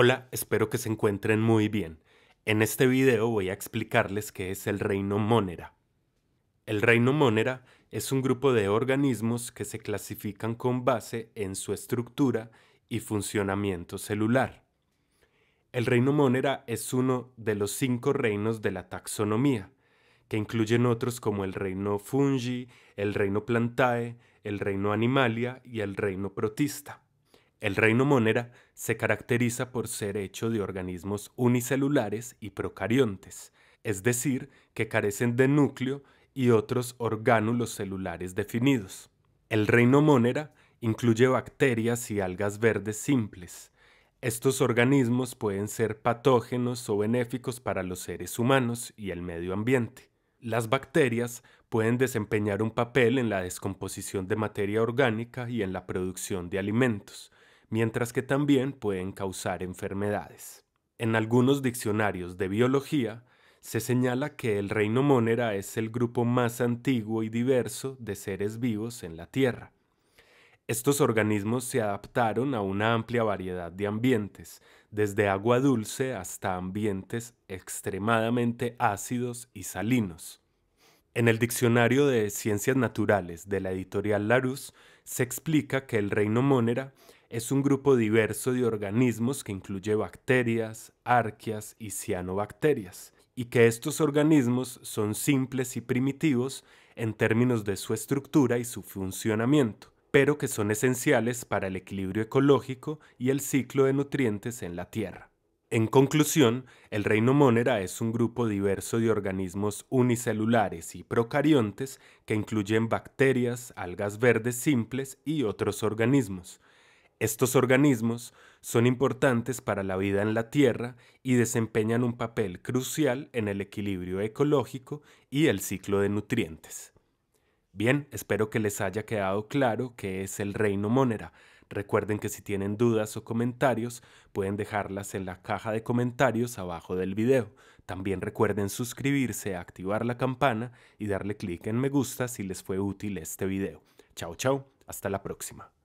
Hola, espero que se encuentren muy bien. En este video voy a explicarles qué es el reino Monera. El reino Monera es un grupo de organismos que se clasifican con base en su estructura y funcionamiento celular. El reino Monera es uno de los cinco reinos de la taxonomía, que incluyen otros como el reino Fungi, el reino Plantae, el reino Animalia y el reino Protista. El reino Monera se caracteriza por ser hecho de organismos unicelulares y procariontes, es decir, que carecen de núcleo y otros orgánulos celulares definidos. El reino Monera incluye bacterias y algas verdes simples. Estos organismos pueden ser patógenos o benéficos para los seres humanos y el medio ambiente. Las bacterias pueden desempeñar un papel en la descomposición de materia orgánica y en la producción de alimentos, mientras que también pueden causar enfermedades. En algunos diccionarios de biología se señala que el reino Monera es el grupo más antiguo y diverso de seres vivos en la Tierra. Estos organismos se adaptaron a una amplia variedad de ambientes, desde agua dulce hasta ambientes extremadamente ácidos y salinos. En el Diccionario de Ciencias Naturales de la editorial Larousse se explica que el reino Monera es un grupo diverso de organismos que incluye bacterias, arqueas y cianobacterias, y que estos organismos son simples y primitivos en términos de su estructura y su funcionamiento, pero que son esenciales para el equilibrio ecológico y el ciclo de nutrientes en la Tierra. En conclusión, el reino Monera es un grupo diverso de organismos unicelulares y procariontes que incluyen bacterias, algas verdes simples y otros organismos, estos organismos son importantes para la vida en la Tierra y desempeñan un papel crucial en el equilibrio ecológico y el ciclo de nutrientes. Bien, espero que les haya quedado claro qué es el reino Monera. Recuerden que si tienen dudas o comentarios pueden dejarlas en la caja de comentarios abajo del video. También recuerden suscribirse, activar la campana y darle clic en me gusta si les fue útil este video. Chao, chao, hasta la próxima.